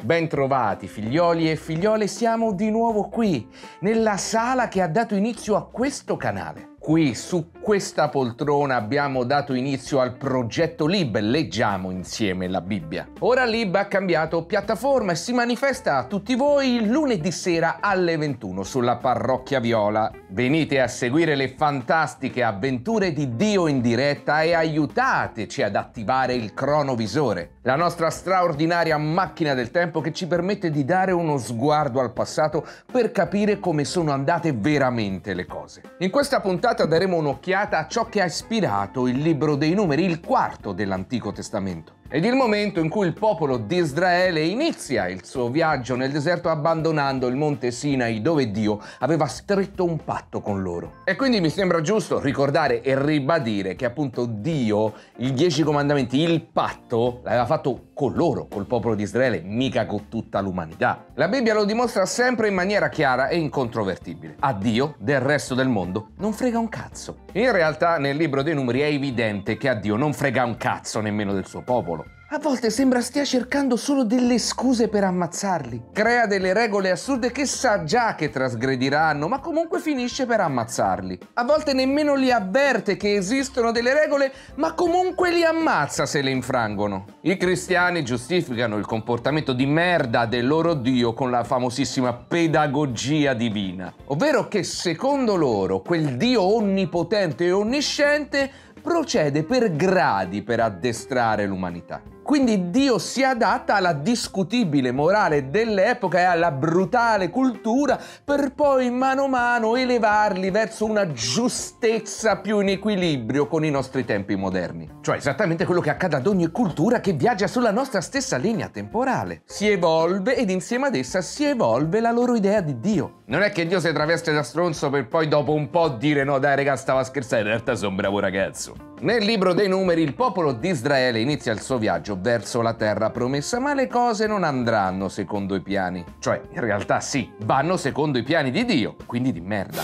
Bentrovati figlioli e figliole, siamo di nuovo qui, nella sala che ha dato inizio a questo canale. Qui su questa poltrona abbiamo dato inizio al progetto Lib, leggiamo insieme la Bibbia. Ora Lib ha cambiato piattaforma e si manifesta a tutti voi lunedì sera alle 21 sulla parrocchia Viola. Venite a seguire le fantastiche avventure di Dio in diretta e aiutateci ad attivare il cronovisore, la nostra straordinaria macchina del tempo che ci permette di dare uno sguardo al passato per capire come sono andate veramente le cose. In questa puntata daremo un'occhiata dedicata a ciò che ha ispirato il libro dei numeri, il quarto dell'Antico Testamento ed il momento in cui il popolo di Israele inizia il suo viaggio nel deserto abbandonando il monte Sinai dove Dio aveva stretto un patto con loro. E quindi mi sembra giusto ricordare e ribadire che appunto Dio, i dieci comandamenti, il patto, l'aveva fatto con loro, col popolo di Israele, mica con tutta l'umanità. La Bibbia lo dimostra sempre in maniera chiara e incontrovertibile. A Dio del resto del mondo non frega un cazzo. In realtà nel libro dei numeri è evidente che a Dio non frega un cazzo nemmeno del suo popolo. A volte sembra stia cercando solo delle scuse per ammazzarli. Crea delle regole assurde che sa già che trasgrediranno, ma comunque finisce per ammazzarli. A volte nemmeno li avverte che esistono delle regole, ma comunque li ammazza se le infrangono. I cristiani giustificano il comportamento di merda del loro Dio con la famosissima pedagogia divina, ovvero che secondo loro quel Dio onnipotente e onnisciente procede per gradi per addestrare l'umanità. Quindi Dio si adatta alla discutibile morale dell'epoca e alla brutale cultura per poi mano a mano elevarli verso una giustezza più in equilibrio con i nostri tempi moderni. Cioè esattamente quello che accade ad ogni cultura che viaggia sulla nostra stessa linea temporale. Si evolve ed insieme ad essa si evolve la loro idea di Dio. Non è che Dio si traveste da stronzo per poi dopo un po' dire no dai raga stava scherzando, in realtà sono un bravo ragazzo. Nel libro dei numeri il popolo di Israele inizia il suo viaggio verso la terra promessa, ma le cose non andranno secondo i piani. Cioè, in realtà sì, vanno secondo i piani di Dio, quindi di merda.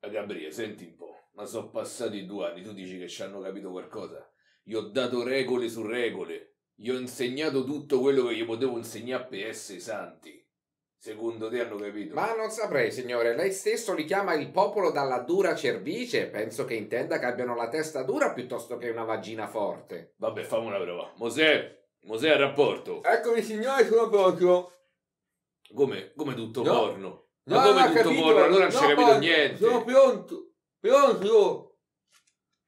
Gabriele, senti un po', ma sono passati due anni, tu dici che ci hanno capito qualcosa? Gli ho dato regole su regole, gli ho insegnato tutto quello che gli potevo insegnare per essere santi. Secondo te hanno capito? Ma non saprei, signore. Lei stesso li chiama il popolo dalla dura cervice. Penso che intenda che abbiano la testa dura piuttosto che una vagina forte. Vabbè, fammi una prova. Mosè, Mosè a rapporto. Eccomi, signore, sono pronto. Come? Come tutto no. porno? No, Ma come tutto capito, porno? Allora non c'è capito niente. Sono pronto. Pronto.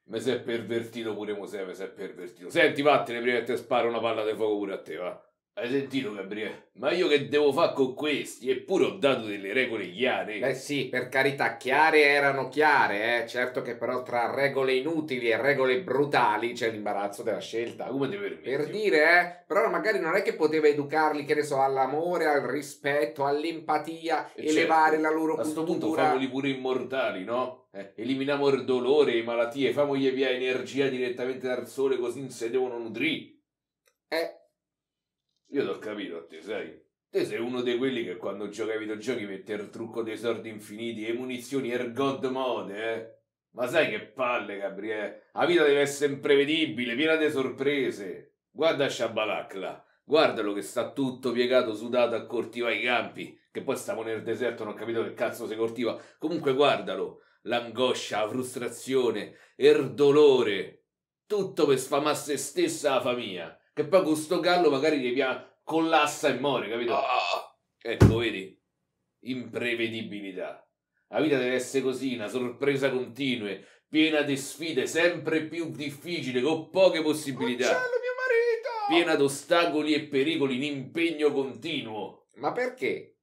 Mi si è pervertito pure Mosè, mi si è pervertito. Senti, vattene prima che ti sparo una palla di fuoco pure a te, va. Hai sentito, Gabriele? Ma io che devo fare con questi? Eppure ho dato delle regole chiare. Beh sì, per carità, chiare erano chiare, eh. Certo che però tra regole inutili e regole brutali c'è l'imbarazzo della scelta. Come ti permetti? Per dire, eh. Però magari non è che poteva educarli, che ne so, all'amore, al rispetto, all'empatia, e eh, certo. elevare certo. la loro cultura. A questo punto famoli pure immortali, no? Eh, eliminiamo il dolore, le malattie, famogli via energia direttamente dal sole così non si devono nutrire. Eh, io ti ho capito a te, sai. Te sei uno di quelli che quando gioca ai videogiochi mette il trucco dei sordi infiniti e munizioni er god mode, eh? Ma sai che palle, Gabriele? La vita deve essere imprevedibile, piena di sorprese. Guarda Shabalak guardalo che sta tutto piegato, sudato a cortiva i campi, che poi stavo nel deserto, non ho capito che cazzo si cortiva. Comunque guardalo, l'angoscia, la frustrazione, il dolore, tutto per sfamare se stessa la famiglia. Che poi con sto gallo magari devi collassa e muore, capito? Oh. Ecco, vedi? Imprevedibilità. La vita deve essere così, una sorpresa continua, piena di sfide, sempre più difficili, con poche possibilità. Uccello, mio marito! Piena di ostacoli e pericoli, in impegno continuo. Ma perché?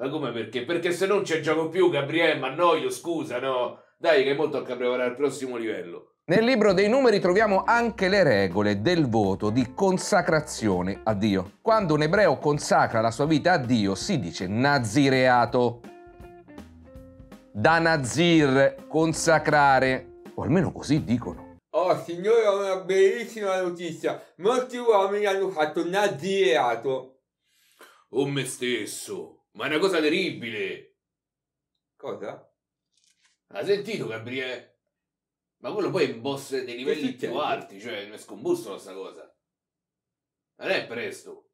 Ma come perché? Perché se non c'è gioco più, Gabriele, ma noio, scusa, no? Dai, che è molto a preparare al prossimo livello. Nel libro dei numeri troviamo anche le regole del voto di consacrazione a Dio. Quando un ebreo consacra la sua vita a Dio si dice nazireato. Da nazir, consacrare, o almeno così dicono. Oh signore, ho una bellissima notizia. Molti uomini hanno fatto nazireato. Oh me stesso, ma è una cosa terribile. Cosa? Ha sentito, Gabriele? Ma quello poi è un boss dei livelli più alti, cioè non è la sta cosa. Non è presto.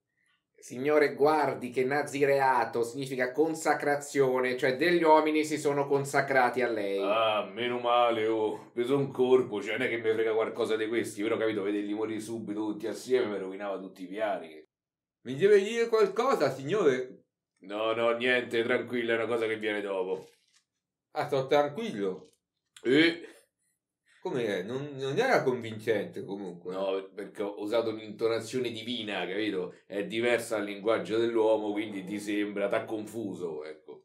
Signore, guardi che nazireato significa consacrazione, cioè degli uomini si sono consacrati a lei. Ah, meno male, oh, preso un corpo, cioè non è che mi frega qualcosa di questi, però capito, vederli morire subito tutti assieme mi rovinava tutti i piani. Mi deve dire qualcosa, signore? No, no, niente, tranquillo, è una cosa che viene dopo. Ah, sto tranquillo. Eh. Come non, non, era convincente comunque. No, perché ho usato un'intonazione divina, capito? È diversa dal linguaggio dell'uomo, quindi ti sembra, t'ha confuso, ecco.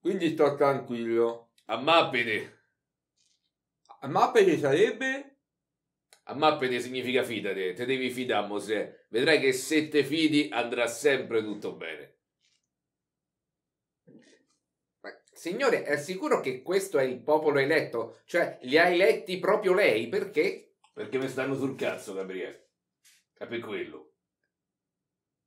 Quindi sto tranquillo. A A Ammappete sarebbe? A Ammappete significa fidate, te devi fidare, Mosè. Vedrai che se te fidi andrà sempre tutto bene. Signore, è sicuro che questo è il popolo eletto? Cioè, li ha eletti proprio lei, perché? Perché mi stanno sul cazzo, Gabriele. È per quello.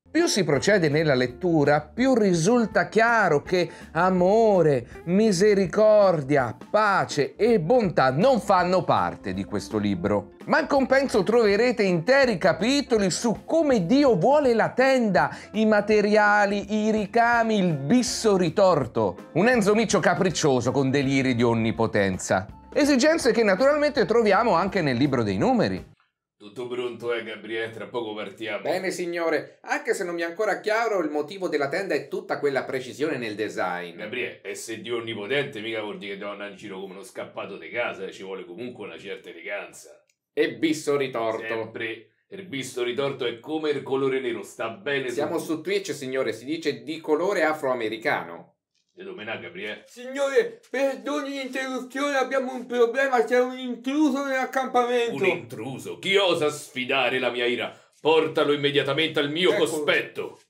Più si procede nella lettura, più risulta chiaro che amore, misericordia, pace e bontà non fanno parte di questo libro. Ma in compenso troverete interi capitoli su come Dio vuole la tenda, i materiali, i ricami, il bisso ritorto. Un Enzo Miccio capriccioso con deliri di onnipotenza. Esigenze che naturalmente troviamo anche nel libro dei numeri. Tutto pronto, eh, Gabriele? Tra poco partiamo. Bene, signore. Anche se non mi è ancora chiaro, il motivo della tenda è tutta quella precisione nel design. Gabriele, e se Dio onnipotente mica vuol dire che devo andare in giro come uno scappato di casa, ci vuole comunque una certa eleganza. E bisso ritorto. Sempre. Il bisto ritorto è come il colore nero, sta bene. Siamo su, su Twitch, signore, si dice di colore afroamericano. Illuminati, Gabriele. Signore, perdoni l'interruzione, abbiamo un problema, c'è un intruso nell'accampamento. Un intruso? Chi osa sfidare la mia ira? Portalo immediatamente al mio Eccolo. cospetto.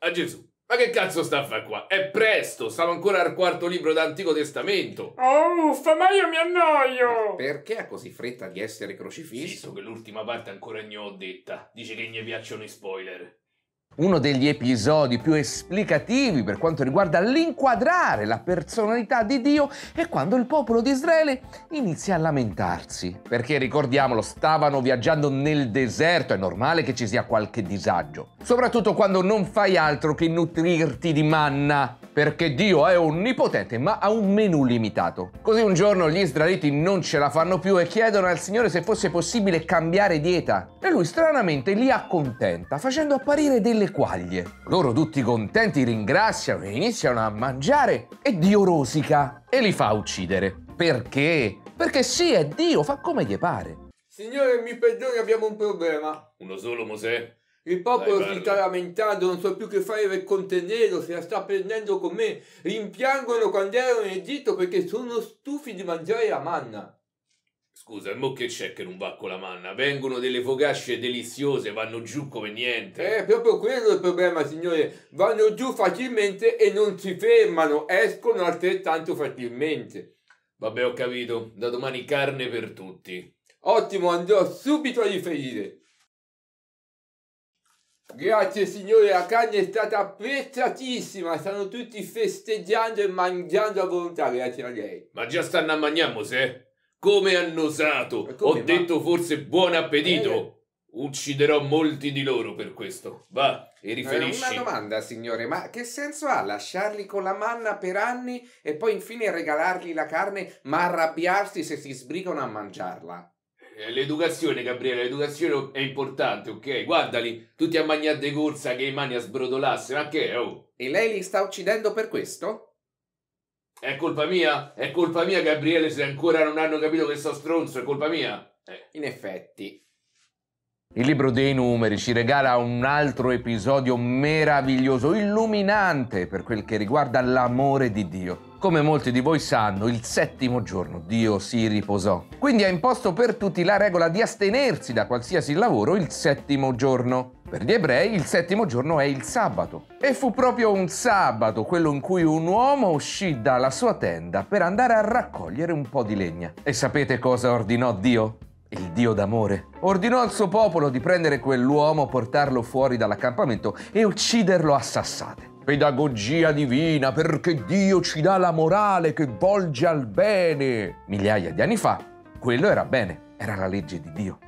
A Gesù. Ma che cazzo sta a fare qua? È presto, stavo ancora al quarto libro d'Antico Testamento. Oh, uffa, ma io mi annoio! Ma perché ha così fretta di essere crocifisso? Visto che l'ultima parte ancora ne ho detta. Dice che gli piacciono i spoiler. Uno degli episodi più esplicativi per quanto riguarda l'inquadrare la personalità di Dio è quando il popolo di Israele inizia a lamentarsi. Perché ricordiamolo, stavano viaggiando nel deserto, è normale che ci sia qualche disagio. Soprattutto quando non fai altro che nutrirti di manna perché Dio è onnipotente ma ha un menu limitato. Così un giorno gli israeliti non ce la fanno più e chiedono al Signore se fosse possibile cambiare dieta e lui stranamente li accontenta facendo apparire delle quaglie. Loro tutti contenti ringraziano e iniziano a mangiare e Dio rosica e li fa uccidere. Perché? Perché sì, è Dio, fa come gli pare. Signore, mi perdoni, abbiamo un problema. Uno solo, Mosè? Il popolo si sta lamentando, non so più che fare per contenerlo, se la sta prendendo con me. Rimpiangono quando ero in Egitto perché sono stufi di mangiare la manna. Scusa, mo che c'è che non va con la manna? Vengono delle fogasce deliziose, vanno giù come niente. È eh, proprio quello il problema, signore. Vanno giù facilmente e non si fermano, escono altrettanto facilmente. Vabbè, ho capito. Da domani carne per tutti. Ottimo, andrò subito a riferire. Grazie signore, la carne è stata apprezzatissima, stanno tutti festeggiando e mangiando a volontà, grazie a lei. Ma già stanno a mangiare, eh? se? Come annosato! Come, Ho ma... detto forse buon appetito! Eh... Ucciderò molti di loro per questo. Va e eh, riferisci. Eh, una domanda, signore, ma che senso ha lasciarli con la manna per anni e poi infine regalargli la carne, ma arrabbiarsi se si sbrigano a mangiarla? Eh, l'educazione, Gabriele, l'educazione è importante, ok? Guardali, tutti a mangiare di corsa che i mani a sbrodolassero, ma che oh? E lei li sta uccidendo per questo? È colpa mia? È colpa mia, Gabriele, se ancora non hanno capito che sto stronzo, è colpa mia? Eh. In effetti, il libro dei numeri ci regala un altro episodio meraviglioso, illuminante per quel che riguarda l'amore di Dio. Come molti di voi sanno, il settimo giorno Dio si riposò. Quindi ha imposto per tutti la regola di astenersi da qualsiasi lavoro il settimo giorno. Per gli ebrei il settimo giorno è il sabato. E fu proprio un sabato quello in cui un uomo uscì dalla sua tenda per andare a raccogliere un po' di legna. E sapete cosa ordinò Dio? il dio d'amore, ordinò al suo popolo di prendere quell'uomo, portarlo fuori dall'accampamento e ucciderlo a sassate. Pedagogia divina, perché Dio ci dà la morale che volge al bene. Migliaia di anni fa, quello era bene, era la legge di Dio.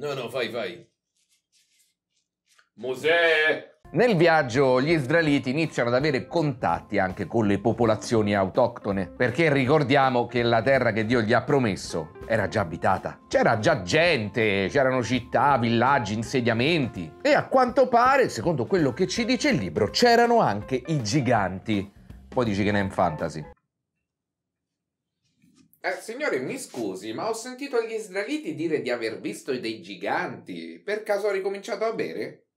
No, no, fai, fai. Mosè! Nel viaggio gli israeliti iniziano ad avere contatti anche con le popolazioni autoctone, perché ricordiamo che la terra che Dio gli ha promesso era già abitata. C'era già gente, c'erano città, villaggi, insediamenti e a quanto pare, secondo quello che ci dice il libro, c'erano anche i giganti. Poi dici che ne è in fantasy. Eh, signore, mi scusi, ma ho sentito gli israeliti dire di aver visto dei giganti. Per caso ha ricominciato a bere?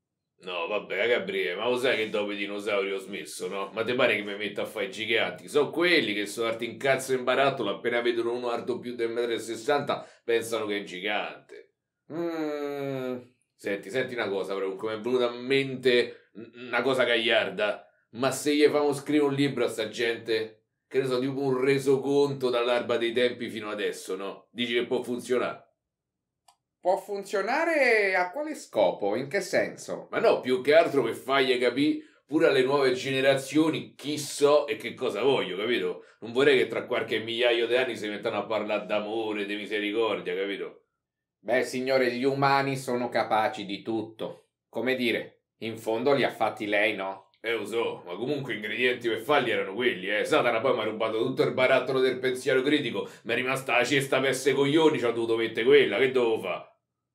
No, vabbè, Gabriele, ma lo sai che dopo i dinosauri ho smesso, no? Ma te pare che mi metta a fare i giganti? Sono quelli che sono arti in cazzo in barattolo, appena vedono uno alto più del 1,60 m, pensano che è gigante. Mmm... Senti, senti una cosa, però, come è venuta a mente una cosa gagliarda. Ma se gli famo scrivere un libro a sta gente che ne so, tipo un resoconto dall'arba dei tempi fino adesso, no? Dici che può funzionare. Può funzionare a quale scopo? In che senso? Ma no, più che altro per fargli capire pure alle nuove generazioni chi so e che cosa voglio, capito? Non vorrei che tra qualche migliaio di anni si mettano a parlare d'amore, di misericordia, capito? Beh, signore, gli umani sono capaci di tutto. Come dire, in fondo li ha fatti lei, no? Eh lo so, ma comunque ingredienti per farli erano quelli, eh. Satana poi mi ha rubato tutto il barattolo del pensiero critico, mi è rimasta la cesta per sei coglioni, ci ho dovuto mettere quella, che dovevo fare?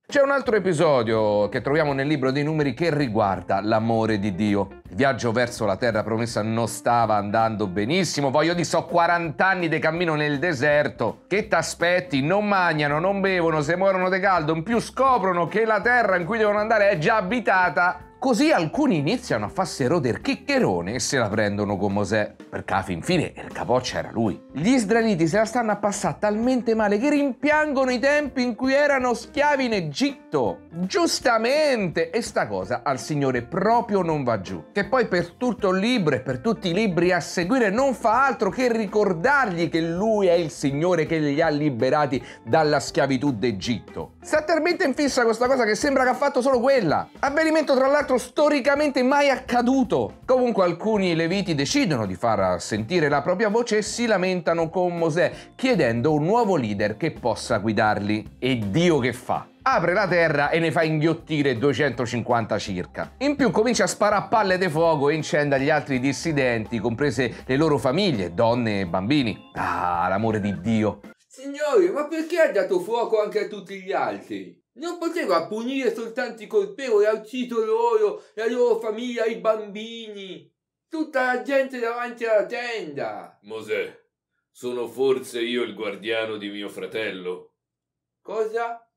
C'è un altro episodio che troviamo nel libro dei numeri che riguarda l'amore di Dio. Il viaggio verso la terra promessa non stava andando benissimo, voglio dire, so 40 anni di cammino nel deserto, che t'aspetti, non mangiano, non bevono, se muoiono di caldo, in più scoprono che la terra in cui devono andare è già abitata Così alcuni iniziano a farsi roder chiccherone e se la prendono con Mosè, perché fin fine il capoccia era lui. Gli israeliti se la stanno a passare talmente male che rimpiangono i tempi in cui erano schiavi in Egitto. Giustamente! E sta cosa al Signore proprio non va giù. Che poi per tutto il libro e per tutti i libri a seguire non fa altro che ricordargli che lui è il Signore che li ha liberati dalla schiavitù d'Egitto. Sta talmente in fissa questa cosa che sembra che ha fatto solo quella. Avvenimento tra l'altro peraltro storicamente mai accaduto. Comunque alcuni leviti decidono di far sentire la propria voce e si lamentano con Mosè, chiedendo un nuovo leader che possa guidarli. E Dio che fa? apre la terra e ne fa inghiottire 250 circa. In più comincia a sparare palle di fuoco e incenda gli altri dissidenti, comprese le loro famiglie, donne e bambini. Ah, l'amore di Dio. Signori, ma perché ha dato fuoco anche a tutti gli altri? Non poteva punire soltanto i colpevoli, ha ucciso loro, la loro famiglia, i bambini, tutta la gente davanti alla tenda. Mosè, sono forse io il guardiano di mio fratello? Cosa?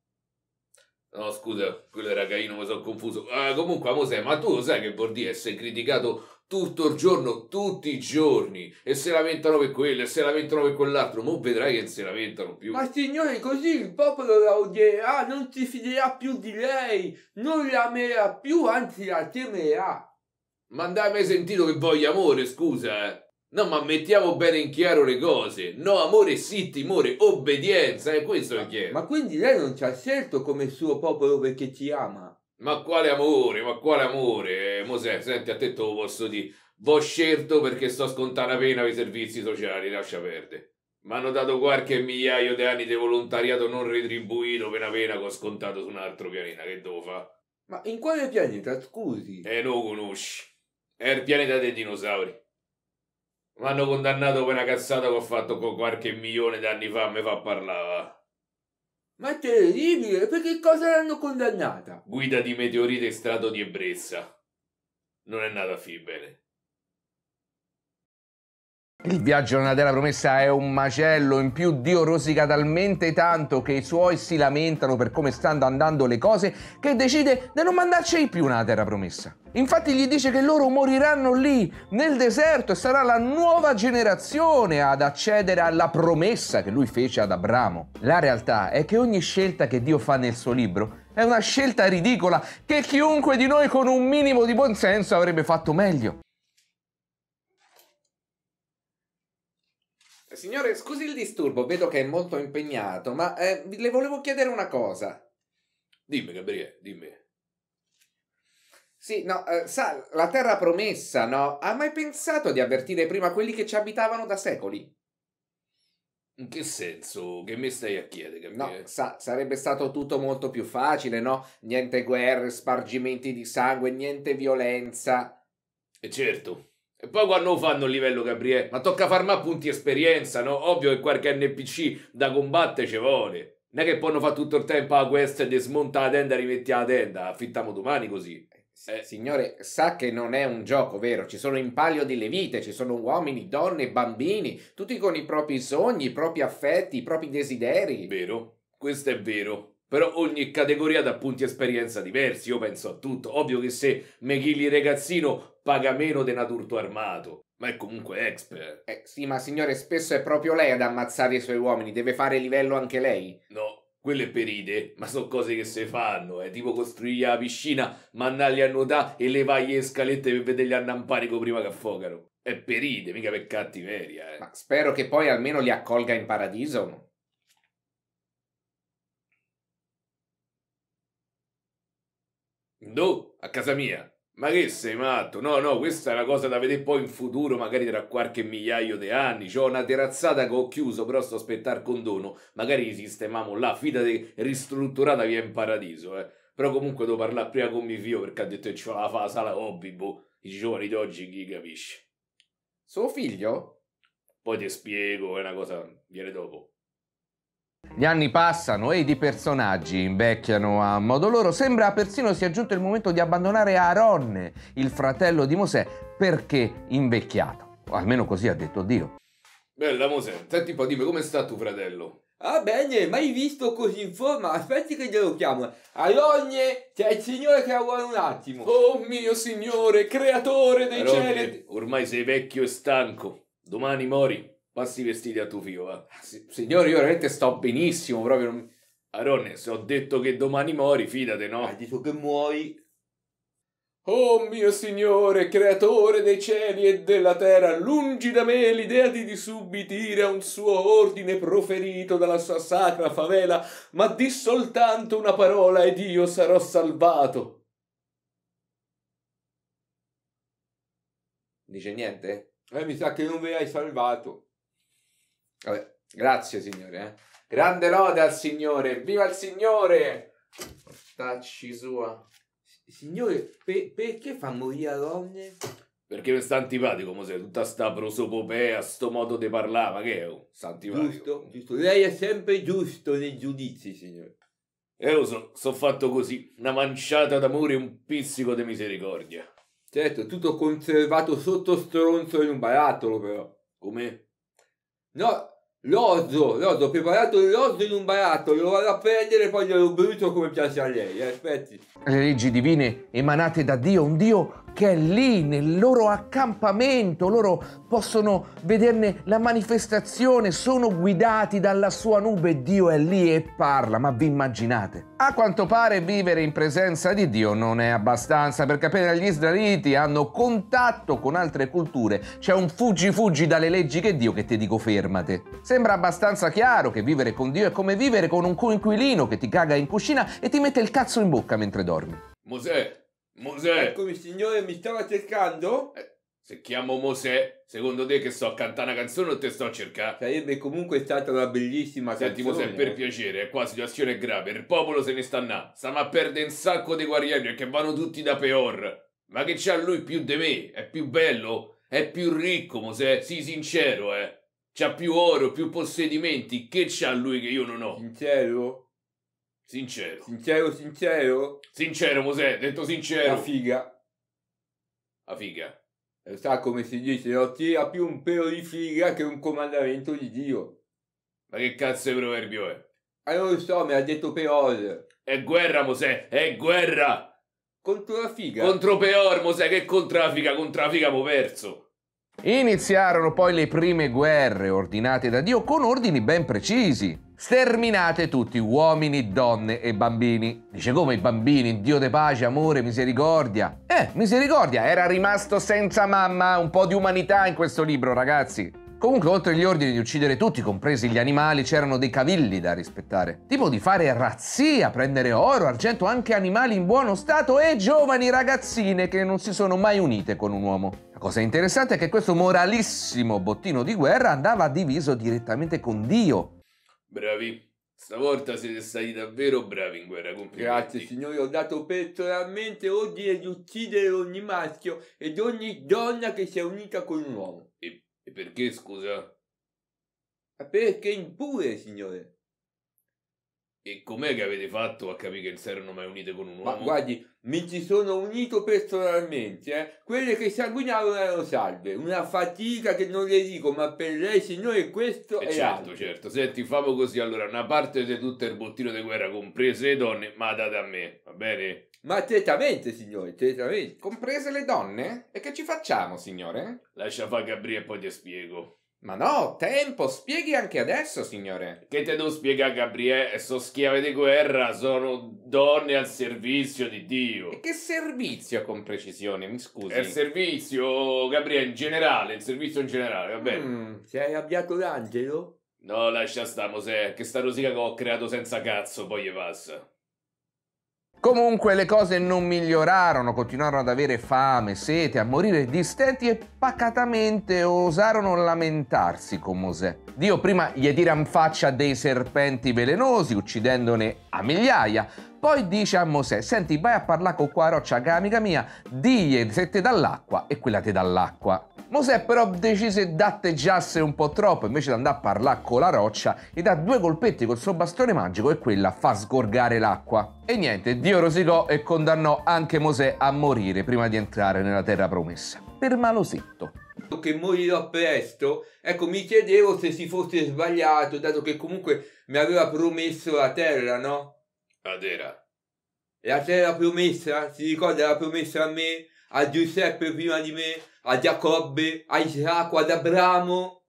No, scusa, quello era Caino, mi sono confuso. Uh, comunque, Mosè, ma tu lo sai che vuol è essere criticato tutto il giorno, tutti i giorni, e se lamentano per quello, e se lamentano per quell'altro, ma vedrai che non si lamentano più. Ma signore, così il popolo la odierà, non si fiderà più di lei, non la amerà più, anzi la temerà. Ma andai mai sentito che voglia amore, scusa, eh. No, ma mettiamo bene in chiaro le cose. No, amore sì, timore, obbedienza, è questo che chiede. Ma quindi lei non ci ha scelto come suo popolo perché ci ama. Ma quale amore, ma quale amore. Eh, Mosè, senti, a te te lo posso dire. V'ho scelto perché sto scontando pena per i servizi sociali, lascia perdere. Mi hanno dato qualche migliaio di anni di volontariato non retribuito pena pena che ho scontato su un altro pianeta, che devo fare? Ma in quale pianeta, scusi? Eh, lo conosci. È il pianeta dei dinosauri. Mi hanno condannato per una cazzata che ho fatto con qualche milione di anni fa, me fa parlava. Ma è terribile, che cosa l'hanno condannata? Guida di meteorite strato di ebbrezza. Non è nata a fin bene. Il viaggio nella terra promessa è un macello, in più Dio rosica talmente tanto che i suoi si lamentano per come stanno andando le cose che decide di non mandarci più nella terra promessa. Infatti gli dice che loro moriranno lì, nel deserto, e sarà la nuova generazione ad accedere alla promessa che lui fece ad Abramo. La realtà è che ogni scelta che Dio fa nel suo libro è una scelta ridicola che chiunque di noi con un minimo di buonsenso avrebbe fatto meglio. Signore, scusi il disturbo, vedo che è molto impegnato, ma eh, le volevo chiedere una cosa. Dimmi, Gabriele, dimmi. Sì, no, eh, sa, la terra promessa, no? Ha mai pensato di avvertire prima quelli che ci abitavano da secoli? In che senso? Che mi stai a chiedere? Gabriele? No, sa, sarebbe stato tutto molto più facile, no? Niente guerre, spargimenti di sangue, niente violenza. E eh, certo, e poi quando fanno il livello Gabriele, ma tocca farmi appunti esperienza, no? Ovvio che qualche NPC da combattere ci vuole. Non è che poi non fa tutto il tempo la quest e smonta la tenda e rimetti la tenda, affittiamo domani così. Eh. Signore, sa che non è un gioco, vero? Ci sono in palio delle vite, ci sono uomini, donne, bambini, tutti con i propri sogni, i propri affetti, i propri desideri. Vero, questo è vero. Però ogni categoria dà punti esperienza diversi, io penso a tutto. Ovvio che se Meghili ragazzino paga meno di un adulto armato. Ma è comunque expert. Eh sì, ma signore, spesso è proprio lei ad ammazzare i suoi uomini, deve fare livello anche lei. No, quelle peride, ma sono cose che si fanno, è eh. tipo costruire la piscina, mandarli a nuotare e levargli le scalette per vederli annampare prima che affogano. È peride, mica per cattiveria, eh. Ma spero che poi almeno li accolga in paradiso. Do, a casa mia. Ma che sei matto? No, no, questa è una cosa da vedere poi in futuro, magari tra qualche migliaio di anni. C'ho una terrazzata che ho chiuso, però sto aspettando condono. Magari sistemiamo là, fidate, ristrutturata via in paradiso, eh. Però comunque devo parlare prima con mio figlio perché ha detto che c'ho la fa la sala hobby, boh. I giovani d'oggi chi capisce? Suo figlio? Poi ti spiego, è una cosa, viene dopo. Gli anni passano e i personaggi invecchiano a modo loro. Sembra persino sia giunto il momento di abbandonare Aronne, il fratello di Mosè, perché invecchiato. O almeno così ha detto Dio. Bella Mosè, senti un po', dimmi come sta tuo fratello? Ah bene, mai visto così in forma? Aspetti che glielo chiamo. Alogne, c'è il signore che vuole un attimo. Oh mio signore, creatore dei Arogne, cieli. Ormai sei vecchio e stanco. Domani mori passi i vestiti a tuo figlio. Va. Signore, io veramente sto benissimo, proprio... Non... Aronne, se ho detto che domani muori, fidate, no? Hai detto che muori... Oh mio Signore, creatore dei cieli e della terra, lungi da me l'idea di disubbidire a un suo ordine proferito dalla sua sacra favela, ma di soltanto una parola ed io sarò salvato. Dice niente? Eh, mi sa che non ve hai salvato. Vabbè, grazie signore. Eh. Grande lode al signore. Viva il signore! Portacci sua. Signore, pe- perché fa morire le donne? Perché mi sta antipatico, Mosè, tutta sta prosopopea, sto modo di parlare, ma che è? Oh, sta Giusto, giusto. Lei è sempre giusto nei giudizi, signore. E io so, so fatto così, una manciata d'amore e un pizzico di misericordia. Certo, tutto conservato sotto stronzo in un barattolo, però. Come? No, L'orzo, l'orzo, ho preparato l'orzo in un barattolo, lo vado a prendere e poi glielo brucio come piace a lei, eh, aspetti. Le leggi divine emanate da Dio, un Dio perché lì nel loro accampamento loro possono vederne la manifestazione, sono guidati dalla sua nube, Dio è lì e parla, ma vi immaginate? A quanto pare vivere in presenza di Dio non è abbastanza perché appena gli israeliti hanno contatto con altre culture c'è un fuggi fuggi dalle leggi che Dio che ti dico fermate. Sembra abbastanza chiaro che vivere con Dio è come vivere con un coinquilino che ti caga in cucina e ti mette il cazzo in bocca mentre dormi. Mosè, Mosè. Eccomi, signore, mi stava cercando? Eh, se chiamo Mosè, secondo te che sto a cantare una canzone o te sto a cercare? Sarebbe comunque stata una bellissima Senti, canzone. Senti, Mosè, per piacere, qua la situazione è grave. Il popolo se ne sta là. Stiamo a perdere un sacco di guerrieri che vanno tutti da peor. Ma che c'ha lui più di me? È più bello? È più ricco, Mosè? Sii sincero, eh. C'ha più oro, più possedimenti. Che c'ha lui che io non ho? Sincero? Sincero. Sincero, sincero. Sincero, Mosè, detto sincero. La figa. La figa. Lo eh, sa come si dice, non tira più un pelo di figa che un comandamento di Dio. Ma che cazzo di proverbio è? Ah, non lo so, mi ha detto Peor. È guerra, Mosè, è guerra! Contro la figa? Contro Peor, Mosè, che contro la figa, contro la figa avevo perso. Iniziarono poi le prime guerre ordinate da Dio con ordini ben precisi. Sterminate tutti, uomini, donne e bambini. Dice come i bambini, Dio de pace, amore, misericordia. Eh, misericordia, era rimasto senza mamma, un po' di umanità in questo libro, ragazzi. Comunque, oltre agli ordini di uccidere tutti, compresi gli animali, c'erano dei cavilli da rispettare. Tipo di fare razzia, prendere oro, argento, anche animali in buono stato e giovani ragazzine che non si sono mai unite con un uomo. La cosa interessante è che questo moralissimo bottino di guerra andava diviso direttamente con Dio, Bravi. Stavolta siete stati davvero bravi in guerra. con Grazie, signore. Ho dato personalmente ordine di uccidere ogni maschio ed ogni donna che si è unita con un uomo. E, e perché, scusa? Ma Perché impure, signore. E com'è che avete fatto a capire che non si erano mai unite con un uomo? Ma guardi, mi ci sono unito personalmente, eh. quelle che sanguinavano erano salve, una fatica che non le dico, ma per lei signore questo eh, è certo, altro. certo, senti famo così allora, una parte di tutto il bottino di guerra, comprese le donne, ma date a me, va bene? Ma certamente signore, certamente. Comprese le donne? E che ci facciamo signore? Lascia fa Gabriele e poi ti spiego. Ma no, tempo, spieghi anche adesso, signore. Che te devo spiegare, Gabriele? Sono schiave di guerra, sono donne al servizio di Dio. E che servizio, con precisione, mi scusi? È Il servizio, Gabriele, in generale, il servizio in generale, va bene. Mm, sei arrabbiato l'angelo? No, lascia sta, Mosè, che sta rosica che ho creato senza cazzo, poi gli passa. Comunque le cose non migliorarono, continuarono ad avere fame, sete, a morire di stenti e pacatamente osarono lamentarsi con Mosè. Dio prima gli tira in faccia dei serpenti velenosi, uccidendone a migliaia, poi dice a Mosè, senti, vai a parlare con qua roccia, che amica mia, digli se ti dà l'acqua e quella ti dà l'acqua. Mosè però decise d'atteggiarsi un po' troppo, invece di andare a parlare con la roccia, e dà due colpetti col suo bastone magico e quella fa sgorgare l'acqua. E niente, Dio rosicò e condannò anche Mosè a morire prima di entrare nella terra promessa, per malosetto. Che morirò presto, ecco mi chiedevo se si fosse sbagliato, dato che comunque mi aveva promesso la terra, no? Adera. La terra promessa, si ricorda la promessa a me, a Giuseppe prima di me, a Giacobbe, a Isacco, ad Abramo.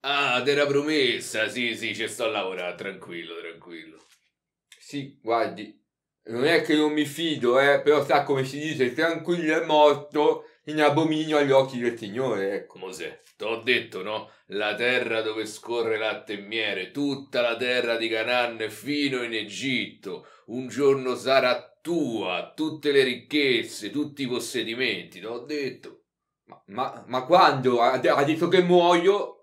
Ah, terra promessa, sì, sì, ci sto a lavorare, tranquillo, tranquillo. Sì, guardi, non è che non mi fido, eh, però sa come si dice, tranquillo è morto in abominio agli occhi del Signore, ecco. Mosè, t'ho detto, no? La terra dove scorre latte e miele, tutta la terra di Canaan fino in Egitto, un giorno sarà tua, tutte le ricchezze, tutti i possedimenti, t'ho detto. Ma, ma, ma quando? Ha, ha detto che muoio?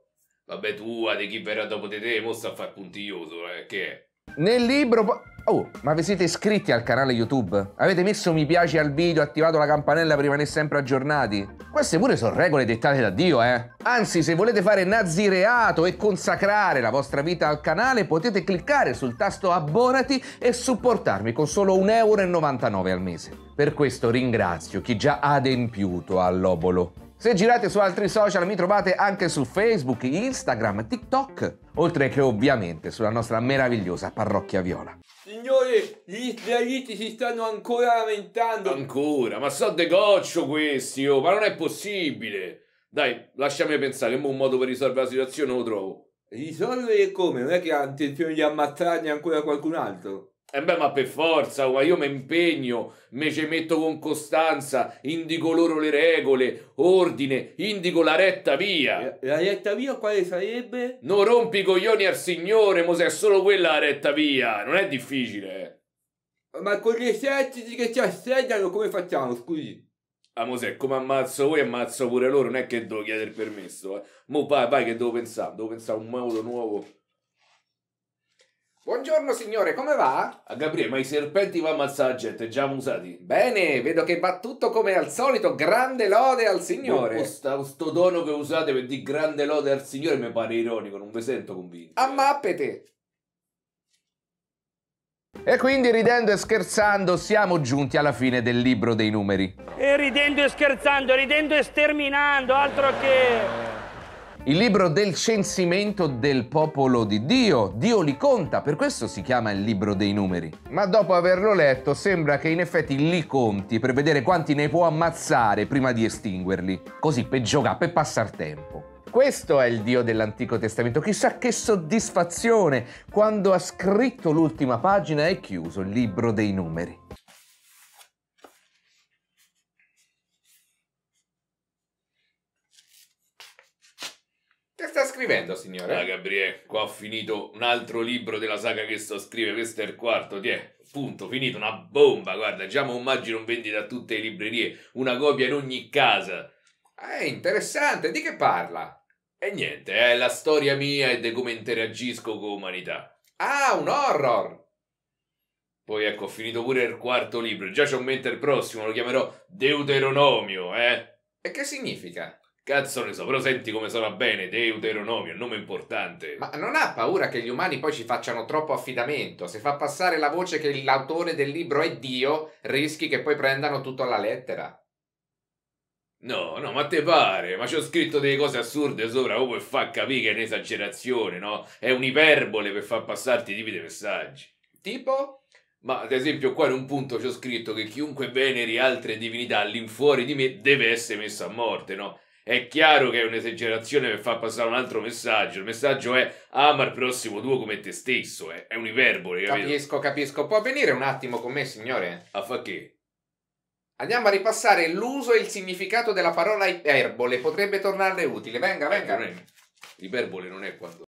Vabbè tua, di chi verrà dopo di te, mo sta a far puntiglioso, eh, che è? Nel libro... Oh, ma vi siete iscritti al canale YouTube? Avete messo mi piace al video, attivato la campanella per rimanere sempre aggiornati? Queste pure sono regole dettate da Dio, eh! Anzi, se volete fare nazireato e consacrare la vostra vita al canale, potete cliccare sul tasto abbonati e supportarmi con solo 1,99€ al mese. Per questo ringrazio chi già ha adempiuto all'obolo. Se girate su altri social mi trovate anche su Facebook, Instagram, TikTok, oltre che ovviamente sulla nostra meravigliosa parrocchia viola. Signore, gli israeliti si stanno ancora lamentando. Ancora? Ma so de goccio questi, oh, ma non è possibile. Dai, lasciami pensare, mo un modo per risolvere la situazione lo trovo. Risolvere come? Non è che ha intenzione di ammazzarne ancora qualcun altro? E eh beh, ma per forza, ma io mi impegno, me ci metto con costanza, indico loro le regole, ordine, indico la retta via. La, retta via quale sarebbe? Non rompi i coglioni al signore, mo se è solo quella la retta via, non è difficile. Ma con gli eserciti che ci assediano come facciamo, scusi? Ah, Mosè, come ammazzo voi, ammazzo pure loro, non è che devo chiedere permesso, eh. Mo vai, vai che devo pensare, devo pensare a un modo nuovo Buongiorno signore, come va? A ah, Gabriele, ma i serpenti va ammazzaggi e te già usati. Bene, vedo che va tutto come al solito, grande lode al signore. Oh, sta, sto tono che usate per dire grande lode al signore mi pare ironico, non vi sento convinto. Ammappete! E quindi ridendo e scherzando siamo giunti alla fine del libro dei numeri. E ridendo e scherzando, ridendo e sterminando, altro che il libro del censimento del popolo di Dio. Dio li conta, per questo si chiama il libro dei numeri. Ma dopo averlo letto sembra che in effetti li conti per vedere quanti ne può ammazzare prima di estinguerli, così per giocare, per passare tempo. Questo è il Dio dell'Antico Testamento. Chissà che soddisfazione quando ha scritto l'ultima pagina e chiuso il libro dei numeri. scrivendo, signore? Ah, Gabriele, qua ho finito un altro libro della saga che sto scrivendo, questo è il quarto, ti è. Punto, finito, una bomba, guarda, già un immagino in vendita a tutte le librerie, una copia in ogni casa. È eh, interessante, di che parla? E niente, è la storia mia e di come interagisco con l'umanità. Ah, un horror! Poi ecco, ho finito pure il quarto libro, già c'ho un mente il prossimo, lo chiamerò Deuteronomio, eh? E che significa? Cazzo ne so, però senti come sono bene Deuteronomio, un nome importante. Ma non ha paura che gli umani poi ci facciano troppo affidamento? Se fa passare la voce che l'autore del libro è Dio, rischi che poi prendano tutto alla lettera. No, no, ma te pare? Ma c'ho scritto delle cose assurde sopra, oh, fa far capire che è un'esagerazione, no? È un'iperbole per far passarti i tipi di messaggi. Tipo? Ma ad esempio qua in un punto c'ho scritto che chiunque veneri altre divinità all'infuori di me deve essere messo a morte, no? È chiaro che è un'esagerazione per far passare un altro messaggio. Il messaggio è ama il prossimo tuo come te stesso. È, è un'iperbole, capito? Capisco, capisco. Può venire un attimo con me, signore? A fa che? Andiamo a ripassare l'uso e il significato della parola iperbole. Potrebbe tornarle utile. Venga, venga. Ecco, venga. Iperbole non è quando